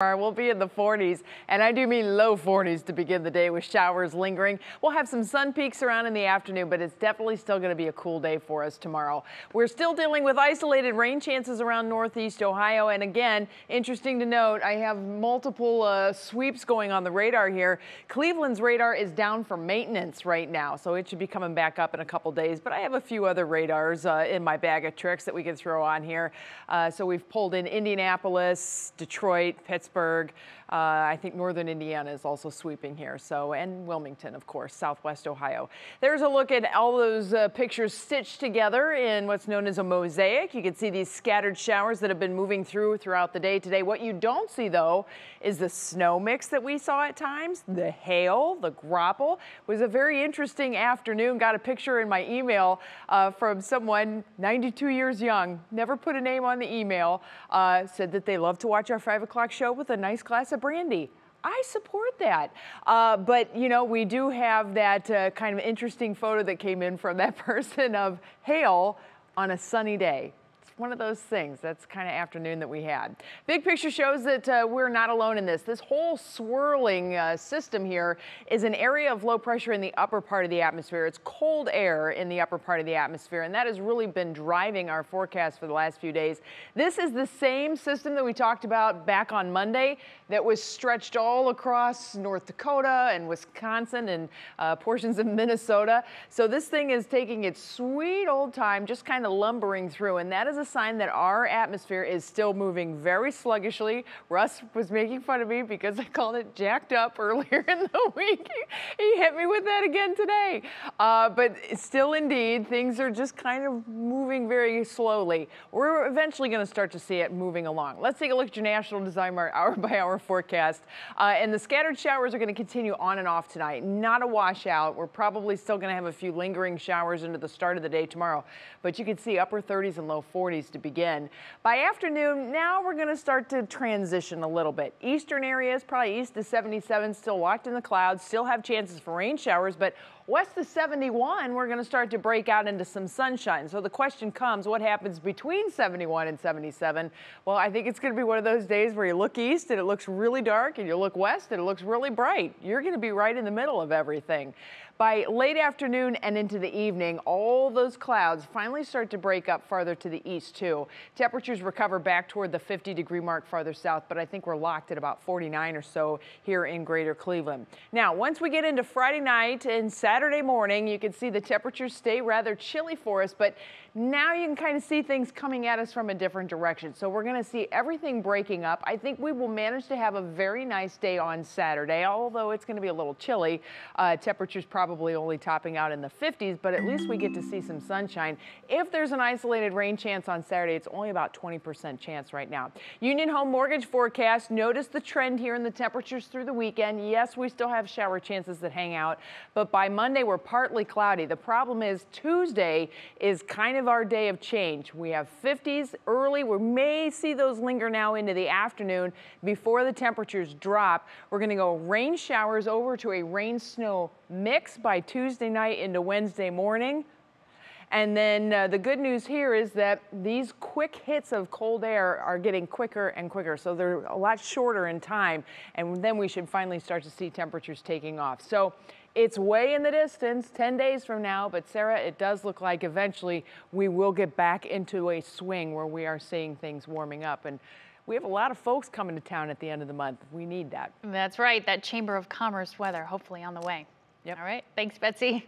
We'll be in the 40s, and I do mean low 40s to begin the day with showers lingering. We'll have some sun peaks around in the afternoon, but it's definitely still going to be a cool day for us tomorrow. We're still dealing with isolated rain chances around northeast Ohio, and again, interesting to note, I have multiple uh, sweeps going on the radar here. Cleveland's radar is down for maintenance right now, so it should be coming back up in a couple days, but I have a few other radars uh, in my bag of tricks that we can throw on here. Uh, so we've pulled in Indianapolis, Detroit, Pittsburgh, Pittsburgh. Uh, I think northern Indiana is also sweeping here. So, and Wilmington, of course, southwest Ohio. There's a look at all those uh, pictures stitched together in what's known as a mosaic. You can see these scattered showers that have been moving through throughout the day today. What you don't see, though, is the snow mix that we saw at times, the hail, the grapple. It was a very interesting afternoon. Got a picture in my email uh, from someone 92 years young, never put a name on the email, uh, said that they love to watch our 5 o'clock show with a nice glass of brandy. I support that. Uh, but, you know, we do have that uh, kind of interesting photo that came in from that person of hail on a sunny day one of those things. That's kind of afternoon that we had. Big picture shows that uh, we're not alone in this. This whole swirling uh, system here is an area of low pressure in the upper part of the atmosphere. It's cold air in the upper part of the atmosphere, and that has really been driving our forecast for the last few days. This is the same system that we talked about back on Monday that was stretched all across North Dakota and Wisconsin and uh, portions of Minnesota. So this thing is taking its sweet old time, just kind of lumbering through, and that is a sign that our atmosphere is still moving very sluggishly. Russ was making fun of me because I called it jacked up earlier in the week. He hit me with that again today. Uh, but still, indeed, things are just kind of moving very slowly. We're eventually going to start to see it moving along. Let's take a look at your National Design Mart hour by hour forecast. Uh, and the scattered showers are going to continue on and off tonight. Not a washout. We're probably still going to have a few lingering showers into the start of the day tomorrow. But you can see upper 30s and low 40s. 40s to begin. By afternoon, now we're going to start to transition a little bit. Eastern areas, probably east to 77, still locked in the clouds, still have chances for rain showers, but west to 71, we're going to start to break out into some sunshine. So the question comes, what happens between 71 and 77? Well, I think it's going to be one of those days where you look east and it looks really dark, and you look west and it looks really bright. You're going to be right in the middle of everything. By late afternoon and into the evening, all those clouds finally start to break up farther to the east, too. Temperatures recover back toward the 50 degree mark farther south, but I think we're locked at about 49 or so here in greater Cleveland. Now, once we get into Friday night and Saturday, Saturday morning. You can see the temperatures stay rather chilly for us, but now you can kind of see things coming at us from a different direction. So we're going to see everything breaking up. I think we will manage to have a very nice day on Saturday, although it's going to be a little chilly. Uh, temperatures probably only topping out in the 50s, but at least we get to see some sunshine. If there's an isolated rain chance on Saturday, it's only about 20% chance right now. Union Home Mortgage forecast. Notice the trend here in the temperatures through the weekend. Yes, we still have shower chances that hang out, but by Monday, Monday, we're partly cloudy. The problem is Tuesday is kind of our day of change. We have 50s early. We may see those linger now into the afternoon before the temperatures drop. We're going to go rain showers over to a rain snow mix by Tuesday night into Wednesday morning. And then uh, the good news here is that these quick hits of cold air are getting quicker and quicker. So they're a lot shorter in time. And then we should finally start to see temperatures taking off. So it's way in the distance, 10 days from now, but Sarah, it does look like eventually we will get back into a swing where we are seeing things warming up. And we have a lot of folks coming to town at the end of the month. We need that. That's right. That Chamber of Commerce weather hopefully on the way. Yep. All right. Thanks, Betsy.